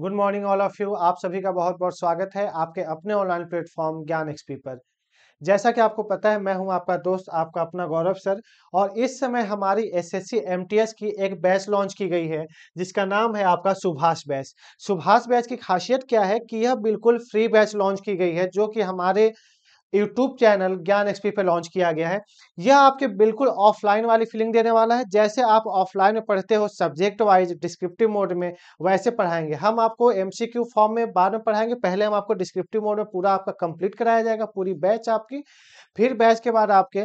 good morning all of you आप सभी का बहुत बहुत स्वागत है आपके अपने ऑनलाइन प्लेटफॉर्म ज्ञान एक्सपी पर जैसा कि आपको पता है मैं हूं आपका दोस्त आपका अपना गौरव सर और इस समय हमारी एसएससी एमटीएस की एक बैच लॉन्च की गई है जिसका नाम है आपका सुभाष बैच सुभाष बैच की खासियत क्या है कि यह बिल्कुल फ्री बैच लॉन्च की गई है जो कि हमारे यूट्यूब चैनल ज्ञान एक्सपी पे लॉन्च किया गया है यह आपके बिल्कुल ऑफलाइन वाली फीलिंग देने वाला है जैसे आप ऑफलाइन में पढ़ते हो सब्जेक्ट वाइज डिस्क्रिप्टिव मोड में वैसे पढ़ाएंगे हम आपको एमसीक्यू फॉर्म में बाद में पढ़ाएंगे पहले हम आपको डिस्क्रिप्टिव मोड में पूरा आपका कंप्लीट कराया जाएगा पूरी बैच आपकी फिर बैच के बाद आपके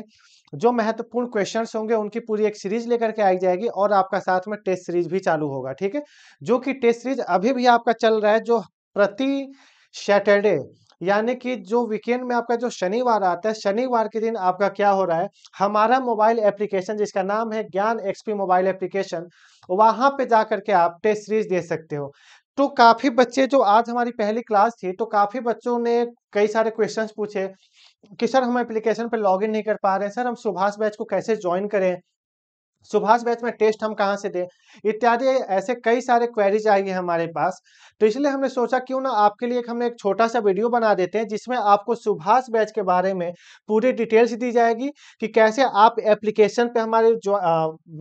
जो महत्वपूर्ण क्वेश्चन होंगे उनकी पूरी एक सीरीज लेकर के आई जाएगी और आपका साथ में टेस्ट सीरीज भी चालू होगा ठीक है जो कि टेस्ट सीरीज अभी भी आपका चल रहा है जो प्रति सैटरडे यानी कि जो वीकेंड में आपका जो शनिवार आता है शनिवार के दिन आपका क्या हो रहा है हमारा मोबाइल एप्लीकेशन जिसका नाम है ज्ञान एक्सपी मोबाइल एप्लीकेशन वहां पे जा करके आप टेस्ट सीरीज दे सकते हो तो काफी बच्चे जो आज हमारी पहली क्लास थी तो काफी बच्चों ने कई सारे क्वेश्चन पूछे कि सर हम एप्लीकेशन पर लॉग नहीं कर पा रहे हैं सर हम सुभाष बैच को कैसे ज्वाइन करें सुभाष बैच में टेस्ट हम कहाँ से दें इत्यादि ऐसे कई सारे क्वेरीज आई है हमारे पास तो इसलिए हमने सोचा क्यों ना आपके लिए हमने एक छोटा सा वीडियो बना देते हैं जिसमें आपको सुभाष बैच के बारे में पूरी डिटेल्स दी जाएगी कि कैसे आप एप्लीकेशन पे हमारे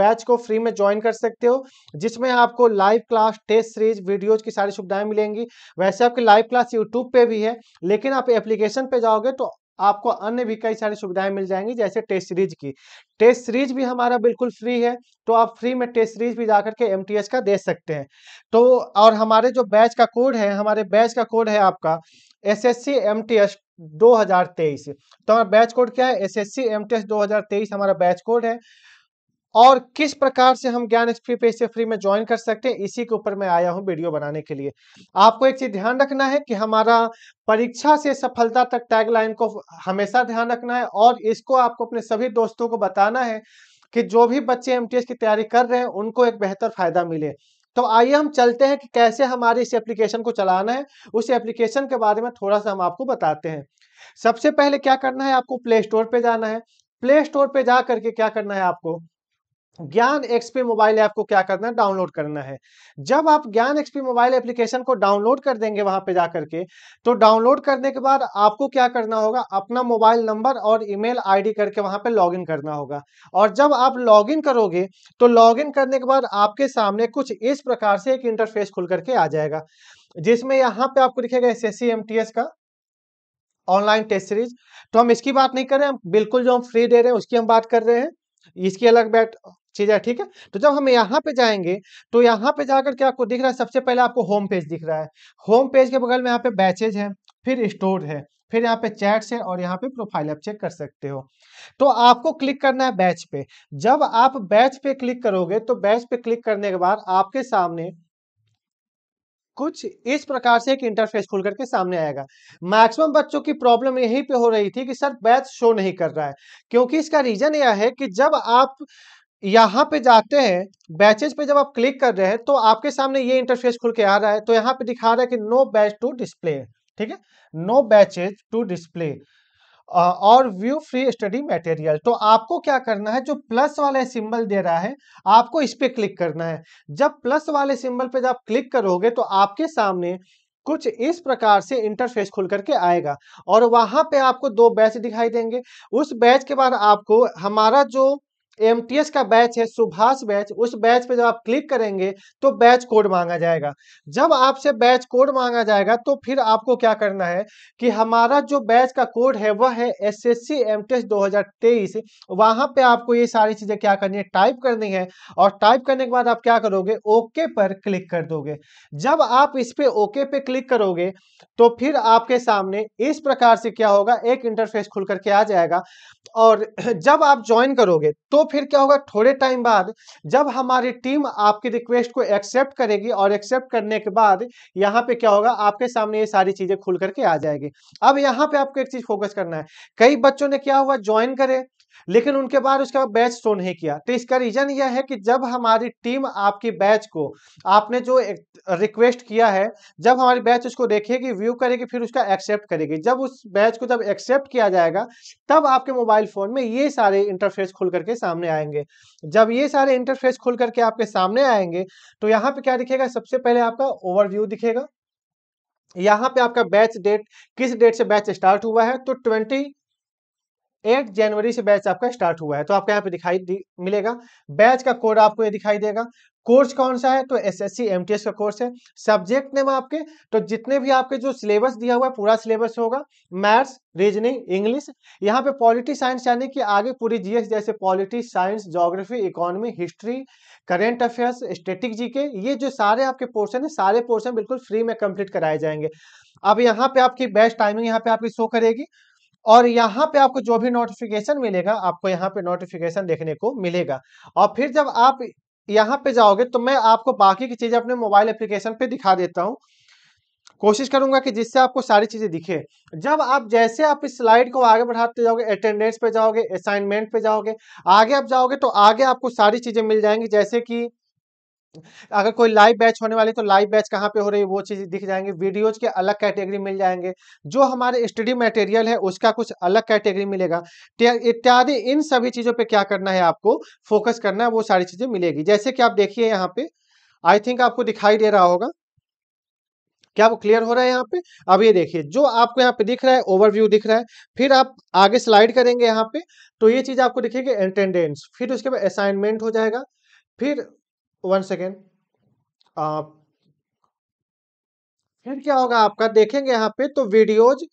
बैच को फ्री में ज्वाइन कर सकते हो जिसमें आपको live class test series videos की सारी सुविधाएं मिलेंगी वैसे आपकी लाइव क्लास यूट्यूब पे भी है लेकिन आप एप्लीकेशन पे जाओगे तो आपको अन्य भी कई सारी सुविधाएं मिल जाएंगी जैसे टेस्ट सीरीज की टेस्ट सीरीज भी हमारा बिल्कुल फ्री है तो आप फ्री में टेस्ट सीरीज भी जाकर के एम का दे सकते हैं तो और हमारे जो बैच का कोड है हमारे बैच का कोड है आपका S S C M T S दो हजार तेईस तो हमारा बैच कोड क्या है S S C M T S दो हजार तेईस हमारा बैच कोड है और किस प्रकार से हम ज्ञान एक्सप्री पे फ्री में ज्वाइन कर सकते हैं इसी के ऊपर मैं आया हूं वीडियो बनाने के लिए आपको एक चीज ध्यान रखना है कि हमारा परीक्षा से सफलता तक टैगलाइन को हमेशा ध्यान रखना है और इसको आपको अपने सभी दोस्तों को बताना है कि जो भी बच्चे एमटीएस की तैयारी कर रहे हैं उनको एक बेहतर फायदा मिले तो आइए हम चलते हैं कि कैसे हमारे इस एप्लीकेशन को चलाना है उस एप्लीकेशन के बारे में थोड़ा सा हम आपको बताते हैं सबसे पहले क्या करना है आपको प्ले स्टोर पे जाना है प्ले स्टोर पे जा करके क्या करना है आपको ज्ञान एक्सपी मोबाइल ऐप को क्या करना है डाउनलोड करना है जब आप ज्ञान एक्सपी मोबाइल एप्लीकेशन को डाउनलोड कर देंगे वहां पे जाकर के तो डाउनलोड करने के बाद आपको क्या करना होगा अपना मोबाइल नंबर और ईमेल आईडी करके वहां पे लॉगिन करना होगा और जब आप लॉगिन करोगे तो लॉगिन करने के बाद आपके सामने कुछ इस प्रकार से एक इंटरफेस खुल करके आ जाएगा जिसमें यहाँ पे आपको लिखेगा एस एस का ऑनलाइन टेस्ट सीरीज तो हम इसकी बात नहीं कर रहे हैं बिल्कुल जो हम फ्री दे रहे हैं उसकी हम बात कर रहे हैं इसकी अलग बैट चीज़ है ठीक है तो जब हम यहाँ पे जाएंगे तो यहाँ पे जाकर के आपको दिख रहा है सबसे पहले आपको होम पेज दिख रहा है होम पेज के बगल में यहाँ पे बैचेज है फिर स्टोर है फिर यहाँ पे चैट्स है और यहाँ पे प्रोफाइल आप चेक कर सकते हो तो आपको क्लिक करना है बैच पे जब आप बैच पे क्लिक करोगे तो बैच पे क्लिक करने के बाद आपके सामने कुछ इस प्रकार से एक इंटरफेस खुल करके सामने आएगा मैक्सिमम बच्चों की प्रॉब्लम यहीं पे हो रही थी कि सर बैच शो नहीं कर रहा है क्योंकि इसका रीजन यह है कि जब आप यहाँ पे जाते हैं बैचेज पे जब आप क्लिक कर रहे हैं तो आपके सामने ये इंटरफेस खुल के आ रहा है तो यहाँ पे दिखा रहा है कि नो बैच टू डिस्प्ले ठीक है नो बैचेज टू डिस्प्ले और व्यू फ्री स्टडी मटेरियल तो आपको क्या करना है जो प्लस वाले सिंबल दे रहा है आपको इस पर क्लिक करना है जब प्लस वाले सिंबल पे जब आप क्लिक करोगे तो आपके सामने कुछ इस प्रकार से इंटरफेस खुल करके आएगा और वहां पे आपको दो बैच दिखाई देंगे उस बैच के बाद आपको हमारा जो एम का बैच है सुभाष बैच उस बैच पे जब आप क्लिक करेंगे तो बैच कोड मांगा जाएगा जब आपसे बैच कोड मांगा जाएगा तो फिर आपको क्या करना है कि हमारा जो बैच का कोड है वह है S S C M T S दो हजार तेईस वहां पर आपको ये सारी चीजें क्या करनी है टाइप करनी है और टाइप करने के बाद आप क्या करोगे ओके पर क्लिक कर दोगे जब आप इस पे ओके पे क्लिक करोगे तो फिर आपके सामने इस प्रकार से क्या होगा एक इंटरफेस खुल करके आ जाएगा और जब आप ज्वाइन करोगे तो फिर क्या होगा थोड़े टाइम बाद जब हमारी टीम आपकी रिक्वेस्ट को एक्सेप्ट करेगी और एक्सेप्ट करने के बाद यहाँ पे क्या होगा आपके सामने ये सारी चीजें खुल करके आ जाएगी अब यहाँ पे आपको एक चीज फोकस करना है कई बच्चों ने क्या हुआ ज्वाइन करे लेकिन उनके बाद उसका बैच शो नहीं किया तो इसका रीजन यह है कि जब हमारी टीम आपकी बैच को आपने जो रिक्वेस्ट किया है जब हमारी बैच उसको देखेगी व्यू करेगी फिर उसका एक्सेप्ट करेगी जब उस बैच को जब एक्सेप्ट किया जाएगा तब आपके मोबाइल फोन में ये सारे इंटरफेस खुल करके सामने सामने आएंगे जब ये सारे इंटरफेस खुल करके आपके सामने आएंगे तो यहाँ पे क्या दिखेगा सबसे पहले आपका ओवरव्यू दिखेगा यहाँ पे आपका बैच डेट किस डेट से बैच स्टार्ट हुआ है तो ट्वेंटी एट जनवरी से बैच आपका स्टार्ट हुआ है तो आपको यहाँ पे दिखाई मिलेगा बैच का कोड आपको ये दिखाई देगा कोर्स कौन सा है तो एसएससी एमटीएस का कोर्स है सब्जेक्ट नेम आपके तो जितने भी आपके जो सिलेबस दिया हुआ है पूरा सिलेबस होगा मैथ्स रीजनिंग इंग्लिश यहाँ पे पॉलिटी साइंस यानी कि आगे पूरी जीएस जैसे polity science geography economy history current affairs static GK ये जो सारे आपके पोर्सन है सारे पोर्सन बिल्कुल फ्री में कंप्लीट कराए जाएंगे अब यहाँ पे आपकी बेस्ट टाइमिंग यहाँ पे आपकी शो करेगी और यहाँ पे आपको जो भी नोटिफिकेशन मिलेगा आपको यहाँ पे नोटिफिकेशन देखने को मिलेगा और फिर जब आप यहाँ पे जाओगे तो मैं आपको बाकी की चीजें अपने मोबाइल एप्लीकेशन पे दिखा देता हूँ कोशिश करूंगा कि जिससे आपको सारी चीजें दिखे जब आप जैसे आप इस स्लाइड को आगे बढ़ाते जाओगे अटेंडेंस पे जाओगे असाइनमेंट पे जाओगे आगे आप जाओगे तो आगे आपको सारी चीजें मिल जाएंगी जैसे कि अगर कोई लाइव बैच होने वाली तो लाइव बैच कहाँ पे हो रही है वो चीज़ दिख जाएंगे वीडियोज के अलग कैटेगरी मिल जाएंगे जो हमारे स्टडी मटेरियल है उसका कुछ अलग कैटेगरी मिलेगा इत्यादि इन सभी चीज़ों पे क्या करना है आपको फोकस करना है वो सारी चीज़ें मिलेगी जैसे कि आप देखिए यहाँ पे आई थिंक आपको दिखाई दे रहा होगा क्या वो क्लियर हो रहा है यहाँ पे अब ये देखिए जो आपको यहाँ पे दिख रहा है ओवरव्यू दिख रहा है फिर आप आगे स्लाइड करेंगे यहाँ पे तो ये चीज़ आपको दिखेगी अटेंडेंस फिर उसके बाद असाइनमेंट हो जाएगा फिर वन सेकेंड फिर क्या होगा आपका देखेंगे यहाँ पे तो videos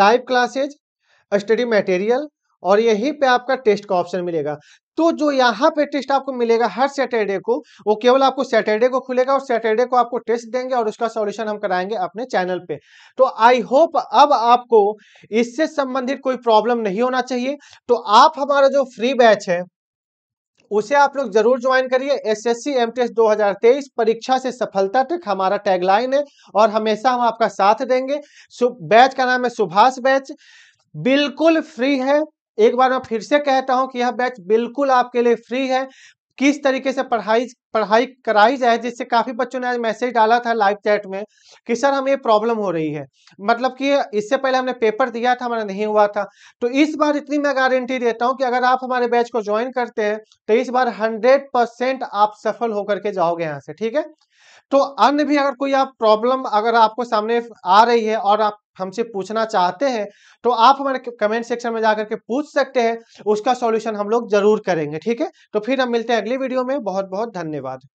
live classes study material और यहीं पे आपका टेस्ट का ऑप्शन मिलेगा तो जो यहाँ पे टेस्ट आपको मिलेगा हर सैटरडे को वो केवल आपको सैटरडे को खुलेगा और सैटरडे को आपको टेस्ट देंगे और उसका सॉल्यूशन हम कराएंगे अपने चैनल पे तो आई होप अब आपको इससे संबंधित कोई प्रॉब्लम नहीं होना चाहिए तो आप हमारा जो फ्री बैच है उसे आप लोग जरूर ज्वाइन करिए एसएससी एमटीएस 2023 परीक्षा से सफलता तक हमारा टैगलाइन है और हमेशा हम आपका साथ देंगे बैच का नाम है सुभाष बैच बिल्कुल फ्री है एक बार मैं फिर से कहता हूं कि यह बैच बिल्कुल आपके लिए फ्री है किस तरीके से पढ़ाई पढ़ाई कराई जाए जिससे काफी बच्चों ने आज मैसेज डाला था लाइव चैट में कि सर हमें प्रॉब्लम हो रही है मतलब कि इससे पहले हमने पेपर दिया था हमारा नहीं हुआ था तो इस बार इतनी मैं गारंटी देता हूं कि अगर आप हमारे बैच को ज्वाइन करते हैं तो इस बार हंड्रेड परसेंट आप सफल होकर के जाओगे यहाँ से ठीक है तो अन्य भी अगर कोई आप प्रॉब्लम अगर आपको सामने आ रही है और आप हमसे पूछना चाहते हैं तो आप हमारे कमेंट सेक्शन में जाकर के पूछ सकते हैं उसका सॉल्यूशन हम लोग जरूर करेंगे ठीक है तो फिर हम मिलते हैं अगले वीडियो में बहुत बहुत धन्यवाद